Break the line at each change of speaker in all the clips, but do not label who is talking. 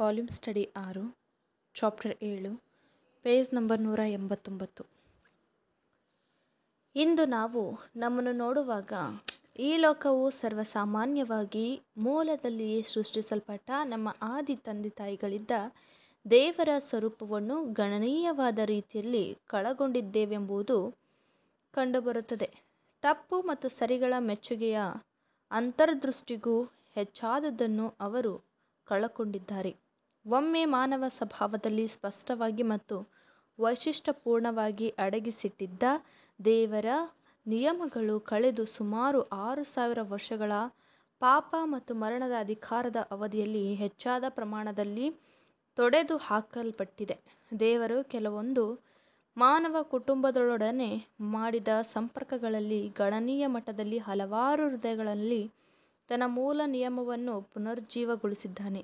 Volume study ಆರು chapter ಏಳು page number ನೂರ ಎಂಬತ್ತೊಂಬತ್ತು ಇಂದು ನಾವು ನಮ್ಮನ್ನು ನೋಡುವಾಗ ಈ ಲೋಕವು ಸರ್ವಸಾಮಾನ್ಯವಾಗಿ ಮೂಲದಲ್ಲಿಯೇ ಸೃಷ್ಟಿಸಲ್ಪಟ್ಟ ನಮ್ಮ ಆದಿ ತಂದೆ ತಾಯಿಗಳಿದ್ದ ದೇವರ ಸ್ವರೂಪವನ್ನು ಗಣನೀಯವಾದ ರೀತಿಯಲ್ಲಿ ಕಳಗೊಂಡಿದ್ದೇವೆಂಬುದು ಕಂಡುಬರುತ್ತದೆ ತಪ್ಪು ಮತ್ತು ಸರಿಗಳ ಮೆಚ್ಚುಗೆಯ ಅಂತರ್ದೃಷ್ಟಿಗೂ ಹೆಚ್ಚಾದದ್ದನ್ನು ಅವರು ಕಳಕೊಂಡಿದ್ದಾರೆ ಒಮ್ಮೆ ಮಾನವ ಸ್ವಭಾವದಲ್ಲಿ ಸ್ಪಷ್ಟವಾಗಿ ಮತ್ತು ವೈಶಿಷ್ಟ್ಯಪೂರ್ಣವಾಗಿ ಅಡಗಿಸಿಟ್ಟಿದ್ದ ದೇವರ ನಿಯಮಗಳು ಕಳೆದು ಸುಮಾರು ಆರು ಸಾವಿರ ವರ್ಷಗಳ ಪಾಪ ಮತ್ತು ಮರಣದ ಅಧಿಕಾರದ ಅವಧಿಯಲ್ಲಿ ಹೆಚ್ಚಾದ ಪ್ರಮಾಣದಲ್ಲಿ ತೊಡೆದು ಹಾಕಲ್ಪಟ್ಟಿದೆ ದೇವರು ಕೆಲವೊಂದು ಮಾನವ ಕುಟುಂಬದೊಡನೆ ಮಾಡಿದ ಸಂಪರ್ಕಗಳಲ್ಲಿ ಗಣನೀಯ ಮಟ್ಟದಲ್ಲಿ ಹಲವಾರು ಹೃದಯಗಳಲ್ಲಿ ತನ್ನ ಮೂಲ ನಿಯಮವನ್ನು ಪುನರುಜ್ಜೀವಗೊಳಿಸಿದ್ದಾನೆ.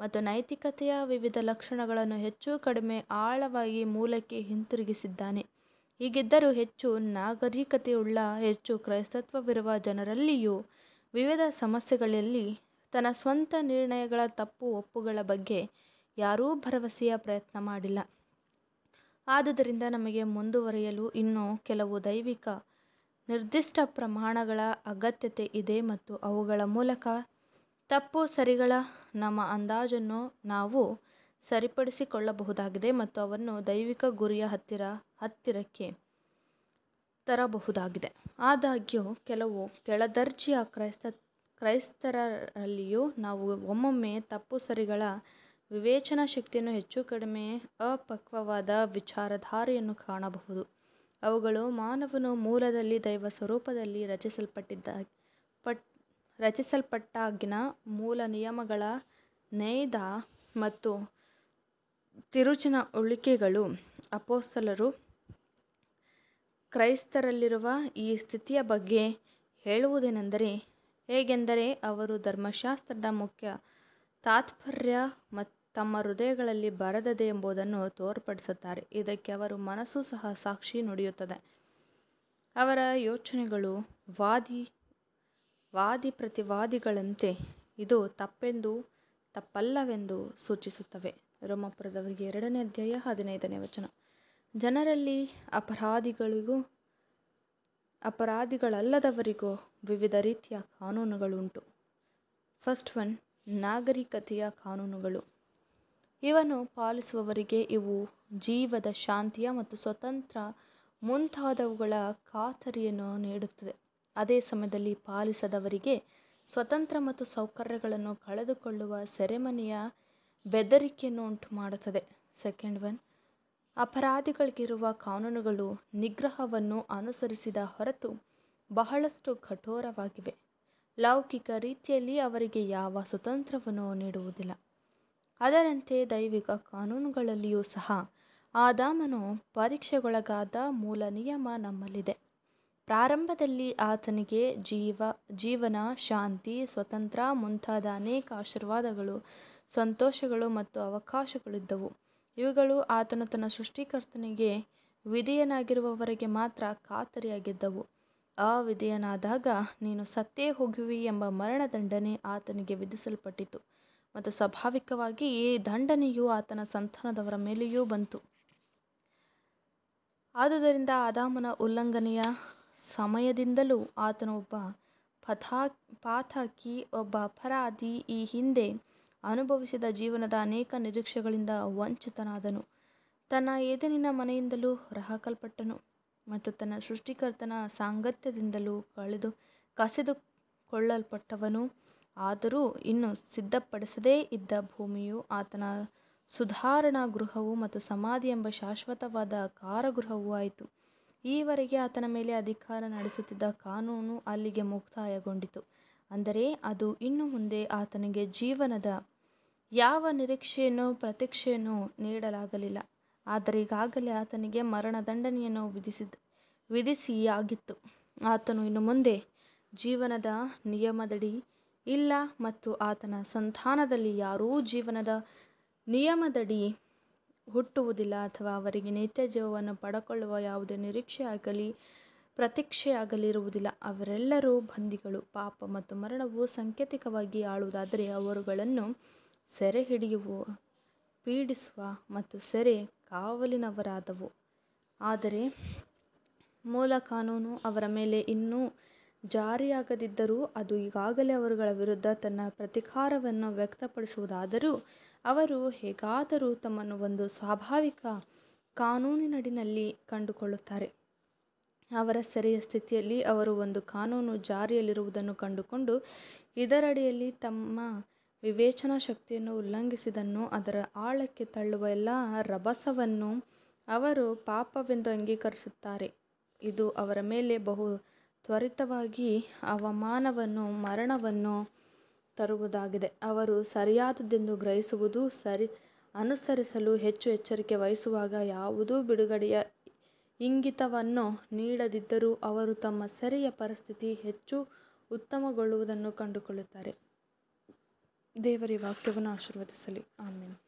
ಮತ್ತು ನೈತಿಕತೆಯ ವಿವಿಧ ಲಕ್ಷಣಗಳನ್ನು ಹೆಚ್ಚು ಕಡಿಮೆ ಆಳವಾಗಿ ಮೂಲಕ್ಕೆ ಹಿಂತಿರುಗಿಸಿದ್ದಾನೆ ಹೀಗಿದ್ದರೂ ಹೆಚ್ಚು ನಾಗರಿಕತೆಯುಳ್ಳ ಹೆಚ್ಚು ಕ್ರೈಸ್ತತ್ವವಿರುವ ಜನರಲ್ಲಿಯೂ ವಿವಿಧ ಸಮಸ್ಯೆಗಳಲ್ಲಿ ತನ್ನ ಸ್ವಂತ ನಿರ್ಣಯಗಳ ತಪ್ಪು ಒಪ್ಪುಗಳ ಬಗ್ಗೆ ಯಾರೂ ಭರವಸೆಯ ಪ್ರಯತ್ನ ಮಾಡಿಲ್ಲ ಆದುದರಿಂದ ನಮಗೆ ಮುಂದುವರಿಯಲು ಇನ್ನೂ ಕೆಲವು ದೈವಿಕ ನಿರ್ದಿಷ್ಟ ಪ್ರಮಾಣಗಳ ಅಗತ್ಯತೆ ಇದೆ ಮತ್ತು ಅವುಗಳ ಮೂಲಕ ತಪ್ಪು ಸರಿಗಳ ನಮ್ಮ ಅಂದಾಜನ್ನು ನಾವು ಸರಿಪಡಿಸಿಕೊಳ್ಳಬಹುದಾಗಿದೆ ಮತ್ತು ಅವನ್ನು ದೈವಿಕ ಗುರಿಯ ಹತ್ತಿರ ಹತ್ತಿರಕ್ಕೆ ತರಬಹುದಾಗಿದೆ ಆದಾಗ್ಯೂ ಕೆಲವು ಕೆಳದರ್ಜೆಯ ಕ್ರೈಸ್ತ ಕ್ರೈಸ್ತರಲ್ಲಿಯೂ ನಾವು ಒಮ್ಮೊಮ್ಮೆ ತಪ್ಪು ಸರಿಗಳ ವಿವೇಚನಾ ಶಕ್ತಿಯನ್ನು ಹೆಚ್ಚು ಕಡಿಮೆ ಅಪಕ್ವವಾದ ವಿಚಾರಧಾರೆಯನ್ನು ಕಾಣಬಹುದು ಅವುಗಳು ಮಾನವನು ಮೂಲದಲ್ಲಿ ದೈವ ಸ್ವರೂಪದಲ್ಲಿ ರಚಿಸಲ್ಪಟ್ಟಿದ್ದ ಪಟ್ ರಚಿಸಲ್ಪಟ್ಟಾಗಿನ ಮೂಲ ನಿಯಮಗಳ ನೇಯ್ದ ಮತ್ತು ತಿರುಚಿನ ಉಳಿಕೆಗಳು ಅಪೊಸ್ತಲರು ಕ್ರೈಸ್ತರಲ್ಲಿರುವ ಈ ಸ್ಥಿತಿಯ ಬಗ್ಗೆ ಹೇಳುವುದೇನೆಂದರೆ ಹೇಗೆಂದರೆ ಅವರು ಧರ್ಮಶಾಸ್ತ್ರದ ಮುಖ್ಯ ತಾತ್ಪರ್ಯ ಮತ್ತು ತಮ್ಮ ಹೃದಯಗಳಲ್ಲಿ ಬರದದೆ ಎಂಬುದನ್ನು ತೋರ್ಪಡಿಸುತ್ತಾರೆ ಇದಕ್ಕೆ ಅವರು ಮನಸ್ಸು ಸಹ ಸಾಕ್ಷಿ ನುಡಿಯುತ್ತದೆ ಅವರ ಯೋಚನೆಗಳು ವಾದಿ ವಾದಿ ಪ್ರತಿವಾದಿಗಳಂತೆ ಇದು ತಪ್ಪೆಂದು ತಪ್ಪಲ್ಲವೆಂದು ಸೂಚಿಸುತ್ತವೆ ರೋಮಾಪುರದವರಿಗೆ ಎರಡನೇ ಅಧ್ಯಾಯ ಹದಿನೈದನೇ ವಚನ ಜನರಲ್ಲಿ ಅಪರಾಧಿಗಳಿಗೂ ಅಪರಾಧಿಗಳಲ್ಲದವರಿಗೂ ವಿವಿಧ ರೀತಿಯ ಕಾನೂನುಗಳುಂಟು ಫಸ್ಟ್ ಒನ್ ನಾಗರಿಕತೆಯ ಕಾನೂನುಗಳು ಇವನ್ನು ಪಾಲಿಸುವವರಿಗೆ ಇವು ಜೀವದ ಶಾಂತಿಯ ಮತ್ತು ಸ್ವತಂತ್ರ ಮುಂತಾದವುಗಳ ಖಾತರಿಯನ್ನು ನೀಡುತ್ತದೆ ಅದೇ ಸಮಯದಲ್ಲಿ ಪಾಲಿಸದವರಿಗೆ ಸ್ವತಂತ್ರ ಮತ್ತು ಸೌಕರ್ಯಗಳನ್ನು ಕಳೆದುಕೊಳ್ಳುವ ಸೆರೆಮನೆಯ ಬೆದರಿಕೆಯನ್ನು ಉಂಟು ಮಾಡುತ್ತದೆ ಸೆಕೆಂಡ್ ಒನ್ ಅಪರಾಧಿಗಳಿಗಿರುವ ಕಾನೂನುಗಳು ನಿಗ್ರಹವನ್ನು ಅನುಸರಿಸಿದ ಹೊರತು ಬಹಳಷ್ಟು ಕಠೋರವಾಗಿವೆ ಲೌಕಿಕ ರೀತಿಯಲ್ಲಿ ಅವರಿಗೆ ಯಾವ ಸ್ವತಂತ್ರವನ್ನು ನೀಡುವುದಿಲ್ಲ ಅದರಂತೆ ದೈವಿಕ ಕಾನೂನುಗಳಲ್ಲಿಯೂ ಸಹ ಆದಾಮನು ಪರೀಕ್ಷೆಗೊಳಗಾದ ಮೂಲ ನಿಯಮ ನಮ್ಮಲ್ಲಿದೆ ಪ್ರಾರಂಭದಲ್ಲಿ ಆತನಿಗೆ ಜೀವ ಜೀವನ ಶಾಂತಿ ಸ್ವತಂತ್ರ ಮುಂತಾದ ಅನೇಕ ಆಶೀರ್ವಾದಗಳು ಸಂತೋಷಗಳು ಮತ್ತು ಅವಕಾಶಗಳಿದ್ದವು ಇವುಗಳು ಆತನು ತನ್ನ ಸೃಷ್ಟಿಕರ್ತನಿಗೆ ವಿಧೇಯನಾಗಿರುವವರೆಗೆ ಮಾತ್ರ ಖಾತರಿಯಾಗಿದ್ದವು ಆ ಅವಿಧೇಯನಾದಾಗ ನೀನು ಸತ್ತೇ ಹೋಗುವಿ ಎಂಬ ಮರಣ ದಂಡನೆ ಆತನಿಗೆ ವಿಧಿಸಲ್ಪಟ್ಟಿತು ಮತ್ತು ಸ್ವಾಭಾವಿಕವಾಗಿ ಈ ದಂಡನೆಯು ಆತನ ಸಂತಾನದವರ ಮೇಲೆಯೂ ಬಂತು ಆದುದರಿಂದ ಆದಾಮನ ಉಲ್ಲಂಘನೆಯ ಸಮಯದಿಂದಲೂ ಆತನೊಬ್ಬ ಒಬ್ಬ ಪಥಾ ಪಾಥಕಿ ಒಬ್ಬ ಅಪರಾಧಿ ಈ ಹಿಂದೆ ಅನುಭವಿಸಿದ ಜೀವನದ ಅನೇಕ ನಿರೀಕ್ಷೆಗಳಿಂದ ವಂಚಿತನಾದನು ತನ್ನ ಏದೆನಿನ ಮನೆಯಿಂದಲೂ ಹೊರಹಾಕಲ್ಪಟ್ಟನು ಮತ್ತು ತನ್ನ ಸೃಷ್ಟಿಕರ್ತನ ಸಾಂಗತ್ಯದಿಂದಲೂ ಕಳೆದು ಕಸಿದುಕೊಳ್ಳಲ್ಪಟ್ಟವನು ಆದರೂ ಇನ್ನು ಸಿದ್ಧಪಡಿಸದೇ ಇದ್ದ ಭೂಮಿಯು ಆತನ ಸುಧಾರಣಾ ಗೃಹವು ಮತ್ತು ಸಮಾಧಿ ಎಂಬ ಶಾಶ್ವತವಾದ ಕಾರಗೃಹವೂ ಆಯಿತು ಈವರೆಗೆ ಆತನ ಮೇಲೆ ಅಧಿಕಾರ ನಡೆಸುತ್ತಿದ್ದ ಕಾನೂನು ಅಲ್ಲಿಗೆ ಮುಕ್ತಾಯಗೊಂಡಿತು ಅಂದರೆ ಅದು ಇನ್ನು ಮುಂದೆ ಆತನಿಗೆ ಜೀವನದ ಯಾವ ನಿರೀಕ್ಷೆಯನ್ನು ಪ್ರತೀಕ್ಷೆಯನ್ನು ನೀಡಲಾಗಲಿಲ್ಲ ಆದರೆ ಈಗಾಗಲೇ ಆತನಿಗೆ ಮರಣ ದಂಡನೆಯನ್ನು ವಿಧಿಸಿದ ವಿಧಿಸಿಯಾಗಿತ್ತು ಆತನು ಇನ್ನು ಮುಂದೆ ಜೀವನದ ನಿಯಮದಡಿ ಇಲ್ಲ ಮತ್ತು ಆತನ ಸಂತಾನದಲ್ಲಿ ಯಾರೂ ಜೀವನದ ನಿಯಮದಡಿ ಹುಟ್ಟುವುದಿಲ್ಲ ಅಥವಾ ಅವರಿಗೆ ನಿತ್ಯ ಜೀವವನ್ನು ಪಡಕೊಳ್ಳುವ ಯಾವುದೇ ನಿರೀಕ್ಷೆ ಆಗಲಿ ಪ್ರತೀಕ್ಷೆಯಾಗಲಿ ಇರುವುದಿಲ್ಲ ಅವರೆಲ್ಲರೂ ಬಂಧಿಗಳು ಪಾಪ ಮತ್ತು ಮರಣವು ಸಾಂಕೇತಿಕವಾಗಿ ಆಳುವುದಾದರೆ ಅವರುಗಳನ್ನು ಸೆರೆ ಹಿಡಿಯುವ ಪೀಡಿಸುವ ಮತ್ತು ಸೆರೆ ಕಾವಲಿನವರಾದವು ಆದರೆ ಮೂಲ ಕಾನೂನು ಅವರ ಮೇಲೆ ಇನ್ನೂ ಜಾರಿಯಾಗದಿದ್ದರೂ ಅದು ಈಗಾಗಲೇ ಅವರುಗಳ ವಿರುದ್ಧ ತನ್ನ ಪ್ರತಿಕಾರವನ್ನು ವ್ಯಕ್ತಪಡಿಸುವುದಾದರೂ ಅವರು ಹೇಗಾದರೂ ತಮ್ಮನ್ನು ಒಂದು ಸ್ವಾಭಾವಿಕ ಕಾನೂನಿನಡಿನಲ್ಲಿ ಕಂಡುಕೊಳ್ಳುತ್ತಾರೆ ಅವರ ಸೆರೆಯ ಸ್ಥಿತಿಯಲ್ಲಿ ಅವರು ಒಂದು ಕಾನೂನು ಜಾರಿಯಲ್ಲಿರುವುದನ್ನು ಕಂಡುಕೊಂಡು ಇದರಡಿಯಲ್ಲಿ ತಮ್ಮ ವಿವೇಚನಾ ಶಕ್ತಿಯನ್ನು ಉಲ್ಲಂಘಿಸಿದನ್ನು ಅದರ ಆಳಕ್ಕೆ ತಳ್ಳುವ ಎಲ್ಲ ರಭಸವನ್ನು ಅವರು ಪಾಪವೆಂದು ಅಂಗೀಕರಿಸುತ್ತಾರೆ ಇದು ಅವರ ಮೇಲೆ ಬಹು ತ್ವರಿತವಾಗಿ ಅವಮಾನವನ್ನು ಮರಣವನ್ನು ತರುವುದಾಗಿದೆ ಅವರು ಸರಿಯಾದದ್ದೆಂದು ಗ್ರಹಿಸುವುದು ಸರಿ ಅನುಸರಿಸಲು ಹೆಚ್ಚು ಎಚ್ಚರಿಕೆ ವಹಿಸುವಾಗ ಯಾವುದೂ ಬಿಡುಗಡೆಯ ಇಂಗಿತವನ್ನು ನೀಡದಿದ್ದರೂ ಅವರು ತಮ್ಮ ಸೆರೆಯ ಪರಿಸ್ಥಿತಿ ಹೆಚ್ಚು ಉತ್ತಮಗೊಳ್ಳುವುದನ್ನು ಕಂಡುಕೊಳ್ಳುತ್ತಾರೆ ದೇವರ ವಾಕ್ಯವನ್ನು ಆಶೀರ್ವದಿಸಲಿ ಆಮೇಲೆ